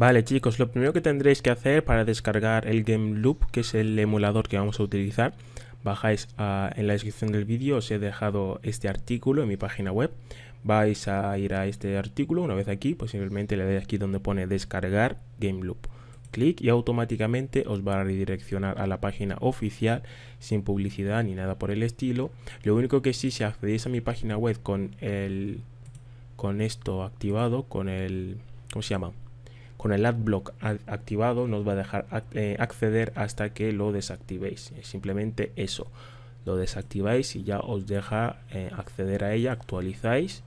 Vale chicos, lo primero que tendréis que hacer para descargar el Game Loop, que es el emulador que vamos a utilizar, bajáis a, en la descripción del vídeo, os he dejado este artículo en mi página web, vais a ir a este artículo, una vez aquí, posiblemente pues le dais aquí donde pone descargar Game Loop clic y automáticamente os va a redireccionar a la página oficial sin publicidad ni nada por el estilo. Lo único que sí, si accedéis a mi página web con el con esto activado, con el ¿cómo se llama? con el adblock activado nos va a dejar eh, acceder hasta que lo desactivéis. simplemente eso. Lo desactiváis y ya os deja eh, acceder a ella, actualizáis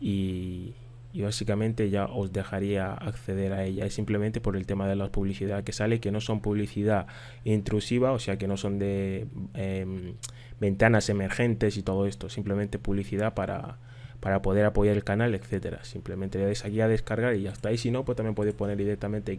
y, básicamente ya os dejaría acceder a ella. Es simplemente por el tema de la publicidad que sale, que no son publicidad intrusiva, o sea que no son de em, ventanas emergentes y todo esto, simplemente publicidad para, para poder apoyar el canal, etcétera. Simplemente le dais aquí a descargar y ya está. Y si no, pues también podéis poner directamente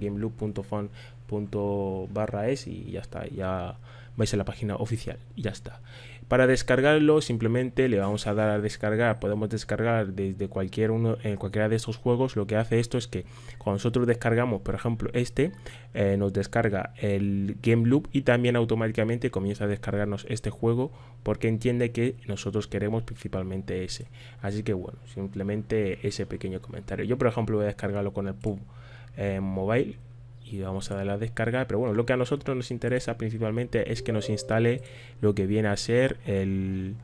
es y ya está. Ya vais a la página oficial y ya está. Para descargarlo simplemente le vamos a dar a descargar, podemos descargar desde cualquier uno, en eh, cualquiera de estos juegos. Lo que hace esto es que cuando nosotros descargamos, por ejemplo, este, eh, nos descarga el Game Loop y también automáticamente comienza a descargarnos este juego porque entiende que nosotros queremos principalmente ese. Así que bueno, simplemente ese pequeño comentario. Yo por ejemplo voy a descargarlo con el PUB en eh, Mobile y vamos a darle a descargar, pero bueno lo que a nosotros nos interesa principalmente es que nos instale lo que viene a ser el,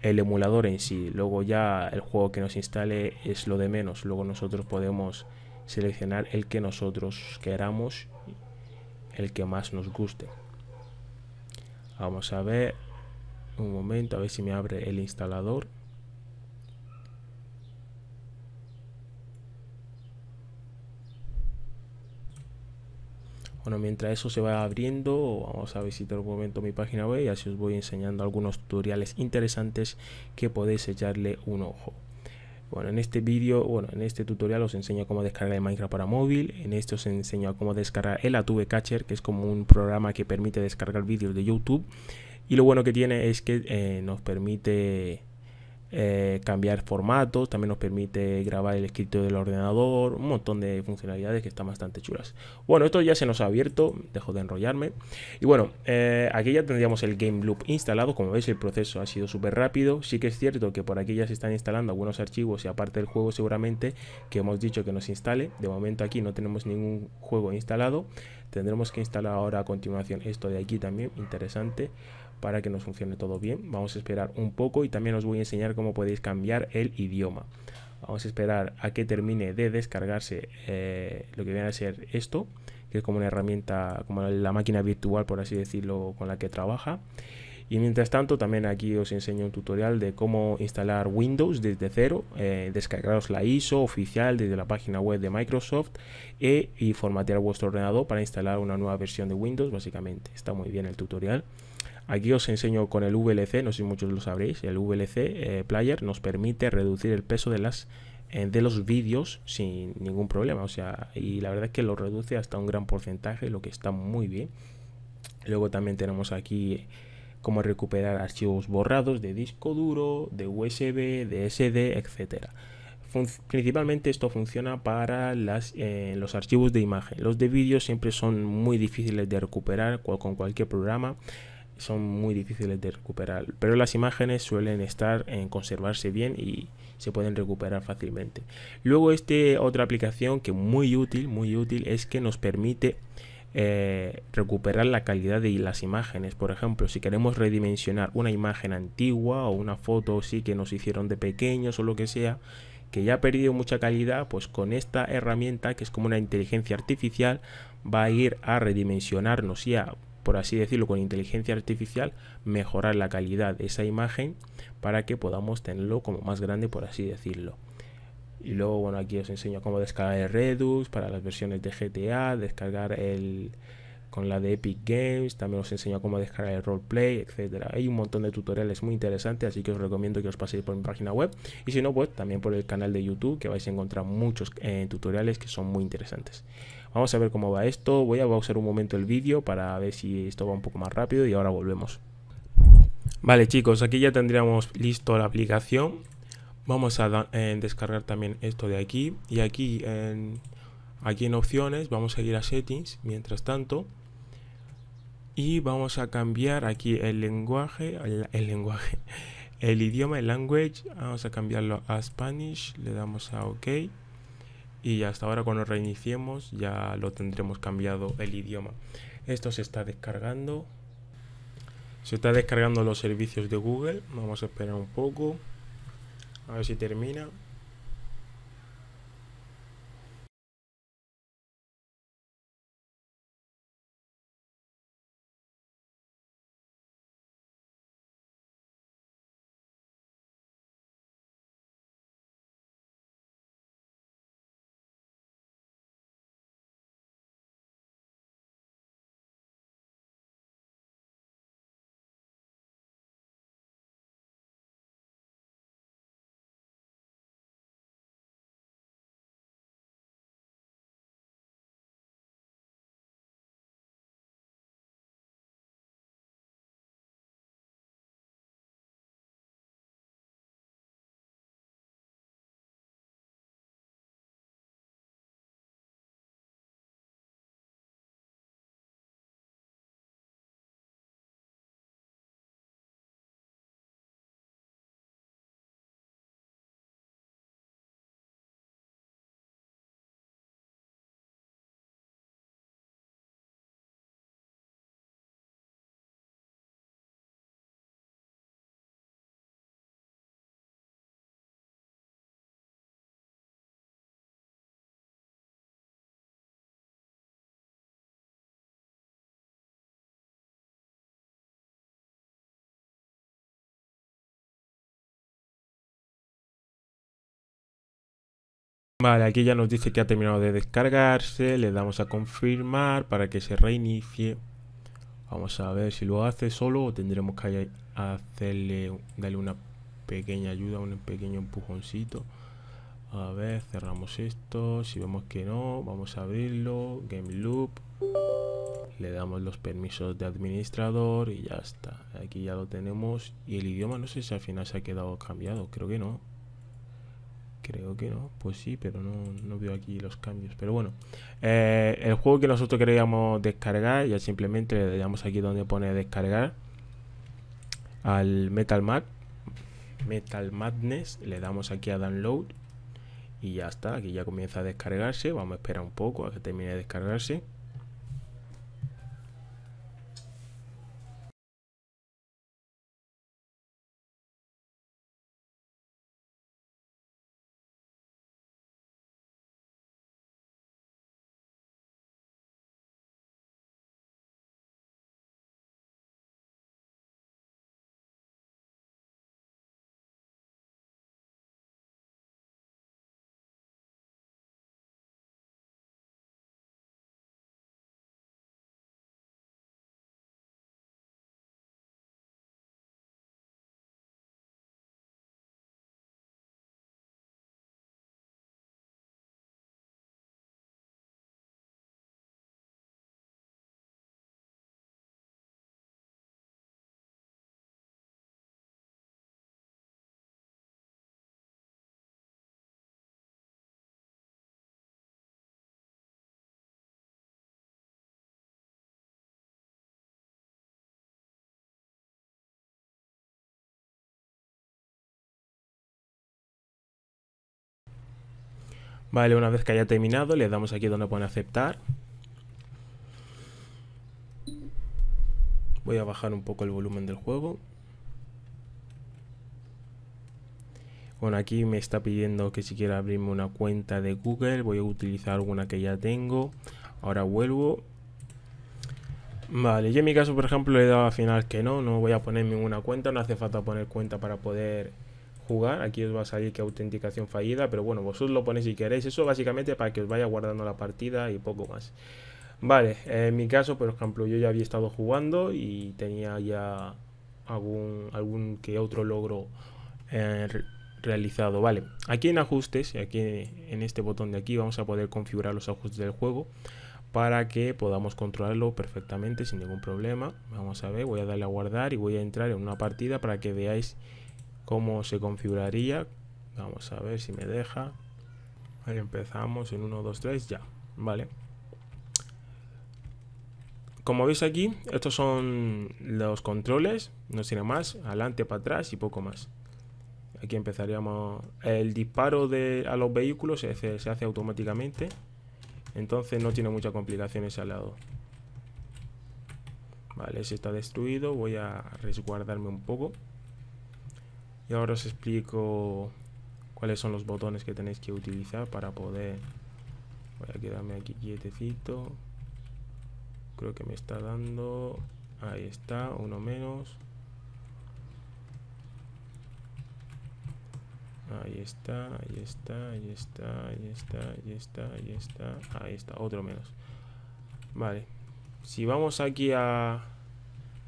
el emulador en sí luego ya el juego que nos instale es lo de menos luego nosotros podemos seleccionar el que nosotros queramos el que más nos guste vamos a ver un momento a ver si me abre el instalador Bueno, mientras eso se va abriendo, vamos a visitar un momento mi página web y así os voy enseñando algunos tutoriales interesantes que podéis echarle un ojo. Bueno, en este vídeo, bueno, en este tutorial os enseño cómo descargar el Minecraft para móvil. En este os enseño cómo descargar el Atube Catcher, que es como un programa que permite descargar vídeos de YouTube. Y lo bueno que tiene es que eh, nos permite eh, cambiar formatos, también nos permite grabar el escrito del ordenador, un montón de funcionalidades que están bastante chulas. Bueno, esto ya se nos ha abierto, dejo de enrollarme. Y bueno, eh, aquí ya tendríamos el Game Loop instalado, como veis el proceso ha sido súper rápido, sí que es cierto que por aquí ya se están instalando algunos archivos y aparte del juego seguramente que hemos dicho que nos instale, de momento aquí no tenemos ningún juego instalado, tendremos que instalar ahora a continuación esto de aquí también, interesante para que nos funcione todo bien. Vamos a esperar un poco y también os voy a enseñar cómo podéis cambiar el idioma. Vamos a esperar a que termine de descargarse eh, lo que viene a ser esto, que es como una herramienta, como la máquina virtual, por así decirlo, con la que trabaja. Y mientras tanto, también aquí os enseño un tutorial de cómo instalar Windows desde cero, eh, descargaros la ISO oficial desde la página web de Microsoft eh, y formatear vuestro ordenador para instalar una nueva versión de Windows, básicamente. Está muy bien el tutorial. Aquí os enseño con el VLC, no sé si muchos lo sabréis, el VLC eh, Player nos permite reducir el peso de las eh, de los vídeos sin ningún problema, o sea, y la verdad es que lo reduce hasta un gran porcentaje, lo que está muy bien. Luego también tenemos aquí cómo recuperar archivos borrados de disco duro, de USB, de SD, etcétera. Principalmente esto funciona para eh, los archivos de imagen. Los de vídeo siempre son muy difíciles de recuperar con cualquier programa son muy difíciles de recuperar, pero las imágenes suelen estar en conservarse bien y se pueden recuperar fácilmente. Luego este otra aplicación que muy útil, muy útil es que nos permite eh, recuperar la calidad de las imágenes. Por ejemplo, si queremos redimensionar una imagen antigua o una foto sí que nos hicieron de pequeños o lo que sea, que ya ha perdido mucha calidad, pues con esta herramienta que es como una inteligencia artificial va a ir a redimensionarnos y a por así decirlo, con inteligencia artificial, mejorar la calidad de esa imagen para que podamos tenerlo como más grande, por así decirlo. Y luego, bueno, aquí os enseño cómo descargar el Redux para las versiones de GTA, descargar el, con la de Epic Games, también os enseño cómo descargar el roleplay, etcétera. Hay un montón de tutoriales muy interesantes, así que os recomiendo que os paséis por mi página web y si no, pues también por el canal de YouTube, que vais a encontrar muchos eh, tutoriales que son muy interesantes. Vamos a ver cómo va esto, voy a pausar un momento el vídeo para ver si esto va un poco más rápido y ahora volvemos. Vale chicos, aquí ya tendríamos listo la aplicación. Vamos a eh, descargar también esto de aquí y aquí aquí en opciones vamos a ir a settings mientras tanto y vamos a cambiar aquí el lenguaje, el, lenguaje, el idioma, el language, vamos a cambiarlo a Spanish, le damos a OK y hasta ahora cuando reiniciemos ya lo tendremos cambiado el idioma. Esto se está descargando, se está descargando los servicios de Google, vamos a esperar un poco, a ver si termina. Vale, aquí ya nos dice que ha terminado de descargarse. Le damos a confirmar para que se reinicie. Vamos a ver si lo hace solo o tendremos que hacerle, darle una pequeña ayuda, un pequeño empujoncito. A ver, cerramos esto. Si vemos que no, vamos a abrirlo. Game Loop. Le damos los permisos de administrador y ya está. Aquí ya lo tenemos. Y el idioma no sé si al final se ha quedado cambiado. Creo que no. Creo que no, pues sí, pero no, no veo aquí los cambios. Pero bueno, eh, el juego que nosotros queríamos descargar, ya simplemente le damos aquí donde pone descargar al Metal Mag, Metal Madness, le damos aquí a download y ya está, aquí ya comienza a descargarse, vamos a esperar un poco a que termine de descargarse. Vale, una vez que haya terminado, le damos aquí donde pone aceptar. Voy a bajar un poco el volumen del juego. Bueno, aquí me está pidiendo que si quiera abrirme una cuenta de Google, voy a utilizar alguna que ya tengo. Ahora vuelvo. Vale, yo en mi caso, por ejemplo, le he dado al final que no, no voy a poner ninguna cuenta, no hace falta poner cuenta para poder jugar. Aquí os va a salir que autenticación fallida, pero bueno, vosotros lo ponéis si queréis. Eso básicamente para que os vaya guardando la partida y poco más. Vale, en mi caso, por ejemplo, yo ya había estado jugando y tenía ya algún, algún que otro logro eh, realizado. Vale, aquí en ajustes, aquí en este botón de aquí, vamos a poder configurar los ajustes del juego para que podamos controlarlo perfectamente sin ningún problema. Vamos a ver, voy a darle a guardar y voy a entrar en una partida para que veáis cómo se configuraría. Vamos a ver si me deja. empezamos en 1, 2, 3, ya. Vale. Como veis aquí, estos son los controles. No tiene más. Adelante, para atrás y poco más. Aquí empezaríamos. El disparo de, a los vehículos se hace, se hace automáticamente. Entonces no tiene muchas complicaciones al lado. Vale, ese está destruido. Voy a resguardarme un poco y ahora os explico cuáles son los botones que tenéis que utilizar para poder voy a quedarme aquí quietecito creo que me está dando ahí está uno menos ahí está ahí está ahí está ahí está ahí está ahí está ahí está otro menos vale si vamos aquí a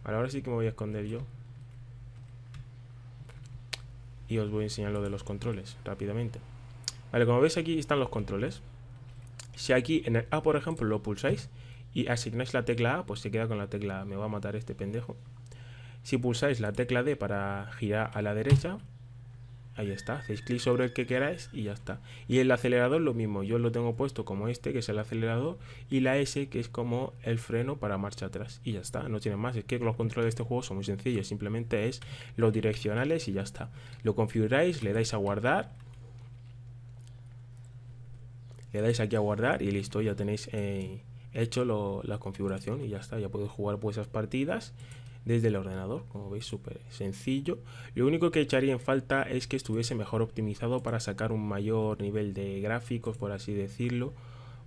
ahora sí que me voy a esconder yo y os voy a enseñar lo de los controles rápidamente. Vale, como veis aquí están los controles. Si aquí en el A, por ejemplo, lo pulsáis y asignáis la tecla A, pues se queda con la tecla A. Me va a matar este pendejo. Si pulsáis la tecla D para girar a la derecha, Ahí está, hacéis clic sobre el que queráis y ya está. Y el acelerador lo mismo, yo lo tengo puesto como este, que es el acelerador, y la S, que es como el freno para marcha atrás. Y ya está, no tiene más. Es que los controles de este juego son muy sencillos, simplemente es los direccionales y ya está. Lo configuráis, le dais a guardar, le dais aquí a guardar y listo, ya tenéis eh, hecho la configuración y ya está, ya podéis jugar vuestras partidas desde el ordenador, como veis súper sencillo. Lo único que echaría en falta es que estuviese mejor optimizado para sacar un mayor nivel de gráficos, por así decirlo,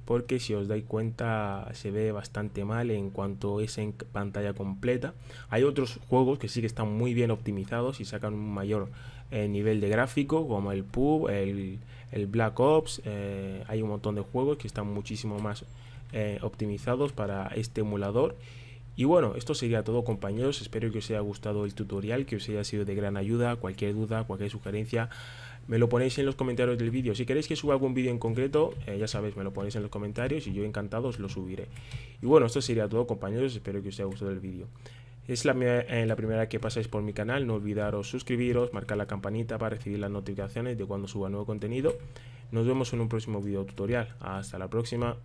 porque si os dais cuenta se ve bastante mal en cuanto es en pantalla completa. Hay otros juegos que sí que están muy bien optimizados y sacan un mayor eh, nivel de gráfico, como el PUB, el, Black Ops, eh, hay un montón de juegos que están muchísimo más eh, optimizados para este emulador y bueno, esto sería todo compañeros, espero que os haya gustado el tutorial, que os haya sido de gran ayuda, cualquier duda, cualquier sugerencia, me lo ponéis en los comentarios del vídeo. Si queréis que suba algún vídeo en concreto, eh, ya sabéis, me lo ponéis en los comentarios y yo encantado os lo subiré. Y bueno, esto sería todo compañeros, espero que os haya gustado el vídeo. Es la, primera eh, la primera que pasáis por mi canal, no olvidaros suscribiros, marcar la campanita para recibir las notificaciones de cuando suba nuevo contenido. Nos vemos en un próximo vídeo tutorial. Hasta la próxima.